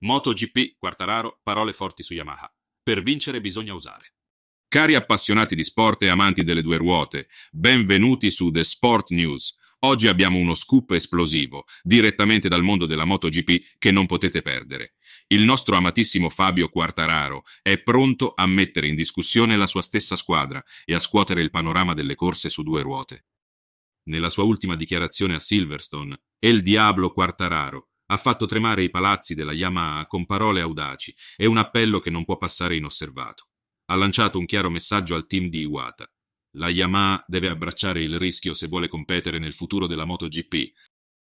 MotoGP, Quartararo, parole forti su Yamaha. Per vincere bisogna usare. Cari appassionati di sport e amanti delle due ruote, benvenuti su The Sport News. Oggi abbiamo uno scoop esplosivo, direttamente dal mondo della MotoGP, che non potete perdere. Il nostro amatissimo Fabio Quartararo è pronto a mettere in discussione la sua stessa squadra e a scuotere il panorama delle corse su due ruote. Nella sua ultima dichiarazione a Silverstone, El Diablo Quartararo ha fatto tremare i palazzi della Yamaha con parole audaci e un appello che non può passare inosservato. Ha lanciato un chiaro messaggio al team di Iwata. La Yamaha deve abbracciare il rischio se vuole competere nel futuro della MotoGP.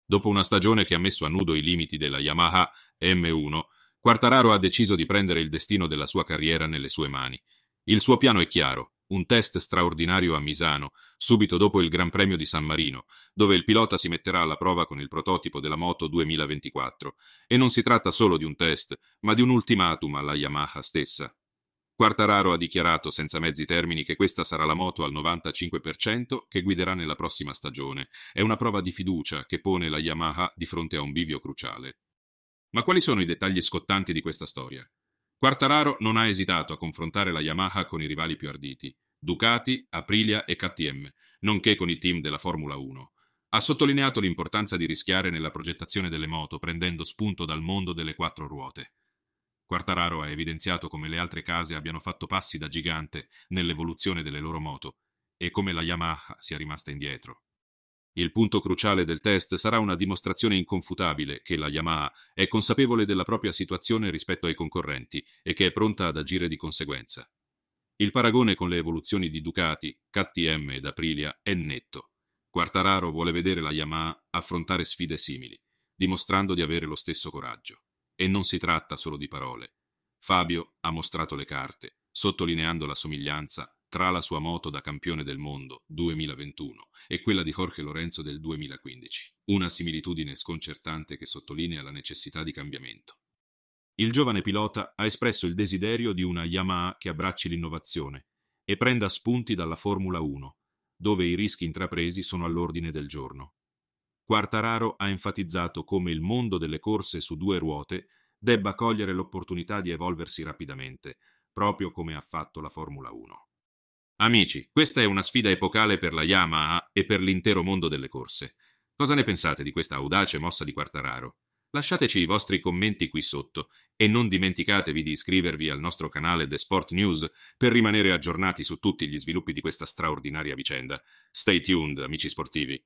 Dopo una stagione che ha messo a nudo i limiti della Yamaha M1, Quartararo ha deciso di prendere il destino della sua carriera nelle sue mani. Il suo piano è chiaro, un test straordinario a Misano, subito dopo il Gran Premio di San Marino, dove il pilota si metterà alla prova con il prototipo della moto 2024. E non si tratta solo di un test, ma di un ultimatum alla Yamaha stessa. Quartararo ha dichiarato senza mezzi termini che questa sarà la moto al 95% che guiderà nella prossima stagione. È una prova di fiducia che pone la Yamaha di fronte a un bivio cruciale. Ma quali sono i dettagli scottanti di questa storia? Quartararo non ha esitato a confrontare la Yamaha con i rivali più arditi, Ducati, Aprilia e KTM, nonché con i team della Formula 1. Ha sottolineato l'importanza di rischiare nella progettazione delle moto prendendo spunto dal mondo delle quattro ruote. Quartararo ha evidenziato come le altre case abbiano fatto passi da gigante nell'evoluzione delle loro moto e come la Yamaha sia rimasta indietro. Il punto cruciale del test sarà una dimostrazione inconfutabile che la Yamaha è consapevole della propria situazione rispetto ai concorrenti e che è pronta ad agire di conseguenza. Il paragone con le evoluzioni di Ducati, KTM ed Aprilia è netto. Quartararo vuole vedere la Yamaha affrontare sfide simili, dimostrando di avere lo stesso coraggio. E non si tratta solo di parole. Fabio ha mostrato le carte, sottolineando la somiglianza tra la sua moto da campione del mondo 2021 e quella di Jorge Lorenzo del 2015, una similitudine sconcertante che sottolinea la necessità di cambiamento. Il giovane pilota ha espresso il desiderio di una Yamaha che abbracci l'innovazione e prenda spunti dalla Formula 1, dove i rischi intrapresi sono all'ordine del giorno. Quartararo ha enfatizzato come il mondo delle corse su due ruote debba cogliere l'opportunità di evolversi rapidamente, proprio come ha fatto la Formula 1. Amici, questa è una sfida epocale per la Yamaha e per l'intero mondo delle corse. Cosa ne pensate di questa audace mossa di Quartararo? Lasciateci i vostri commenti qui sotto e non dimenticatevi di iscrivervi al nostro canale The Sport News per rimanere aggiornati su tutti gli sviluppi di questa straordinaria vicenda. Stay tuned, amici sportivi.